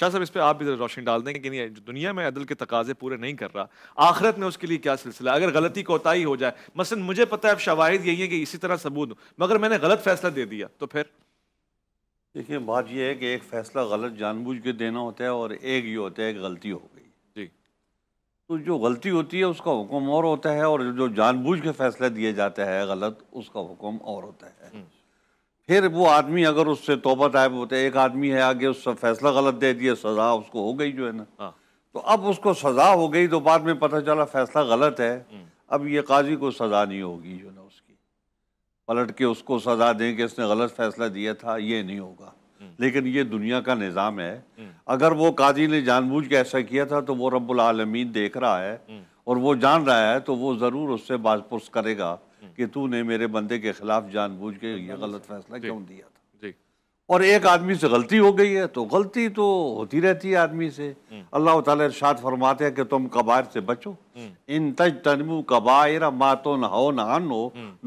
शाह साहब इस पर आप भी रोशनी डाल देंगे कि नहीं दुनिया में अदल के तकाजे पूरे नहीं कर रहा आखिरत में उसके लिए क्या सिलसिला अगर गलती कोताही हो जाए मसलन मुझे पता है अब शवाहिद यही है कि इसी तरह सबूत मगर मैंने गलत फैसला दे दिया तो फिर देखिए बात यह है कि एक फैसला गलत जानबूझ के देना होता है और एक ये होता है गलती हो गई जी तो जो गलती होती है उसका हुक्म और होता है और जो जानबूझ के फैसला दिया जाता है गलत उसका हुक्म और होता है हम्म। फिर वो आदमी अगर उससे तोबा तायब होते एक आदमी है आगे उससे फैसला गलत दे दिया सज़ा उसको हो गई जो है ना हाँ। तो अब उसको सज़ा हो गई तो बाद में पता चला फैसला गलत है हम्म। अब ये काजी को सज़ा नहीं होगी जो ना उसकी पलट के उसको सज़ा दें कि इसने गलत फैसला दिया था ये नहीं होगा हम्म। लेकिन ये दुनिया का निज़ाम है हम्म। अगर वो काजी ने जानबूझ के ऐसा किया था तो वो रब्बुल आलमीन देख रहा है और वो जान रहा है तो वो ज़रूर उससे बाजपुस करेगा हम्म। कि तूने मेरे बंदे के खिलाफ जानबूझ के ये हम्म। गलत फैसला क्यों दिया था और एक आदमी से गलती हो गई है तो गलती तो होती रहती है आदमी से हम्म। अल्लाह ताला इरशाद फरमाते हैं कि तुम कबायर से बचो इन तज तनमु कबायर मातो नहो नहानो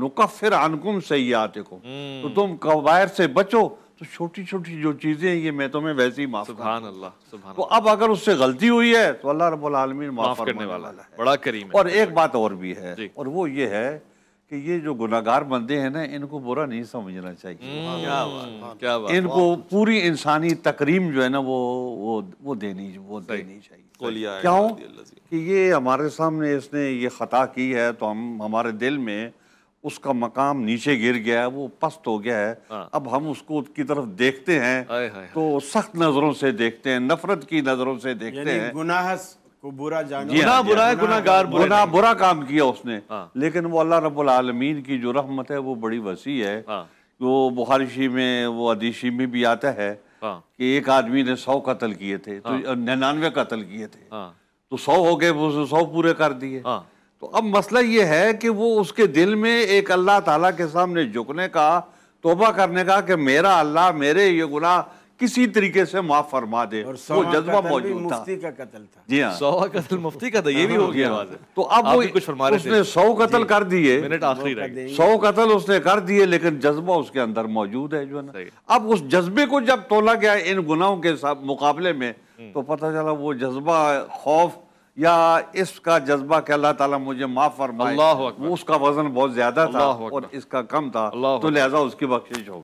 नुकफिर अनकुम सही आते को तो तुम कबायर से बचो तो छोटी छोटी जो चीज़ें हैं ये मैं तुम्हें वैसे ही माफ सुभान अल्लाह अल्लाह तो अब अगर उससे गलती हुई है तो अल्लाह रब्बुल आलमीन माफ करने वाला है बड़ा करीम और एक बात और भी है और वो ये है कि ये जो गुनागार बंदे हैं ना इनको बुरा नहीं समझना चाहिए हम्म, हाँ, क्या हाँ। बात क्या बात इनको पूरी इंसानी तकरीम जो है ना वो वो वो देनी वो देनी चाहिए क्यों कि ये हमारे सामने इसने ये ख़ता की है तो हम हमारे दिल में उसका मकाम नीचे गिर गया है वो पस्त हो गया है हाँ। अब हम उसको की तरफ देखते हैं तो सख्त नज़रों से देखते हैं नफरत की नज़रों से देखते हैं गुनाह को बुरा जानो गुना हाँ, बुरा है हाँ, गुनागार बुरा गुना बुरा काम किया उसने हाँ। लेकिन वो अल्लाह रब्बुल आलमीन की जो रहमत है वो बड़ी वसी है वो बुखारिशी में वो अदीशी में भी आता है कि एक आदमी ने सौ कत्ल किए थे तो निन्यानवे कत्ल किए थे तो सौ हो गए वो सौ पूरे कर दिए तो अब मसला ये है कि वो उसके दिल में एक अल्लाह ताला के सामने झुकने का तोबा करने का कि मेरा अल्लाह मेरे ये गुनाह किसी तरीके से माफ फरमा दे वो जज्बा मौजूद था मुफ्ती का कत्ल था जी हाँ सौ कत्ल मुफ्ती का था ये भी हो गया हाँ। तो अब वो कुछ फरमा उसने सौ कत्ल कर दिए मिनट आखिरी सौ कत्ल उसने कर दिए लेकिन जज्बा उसके अंदर मौजूद है जो है ना अब उस जज्बे को जब तोला गया इन गुनाहों के मुकाबले में हम्म। तो पता चला वो जज्बा खौफ या इसका जज्बा के अल्लाह ताला मुझे माफ़ फरमाए उसका वजन बहुत ज़्यादा था और इसका कम था तो लिहाजा उसकी बख्शिश हो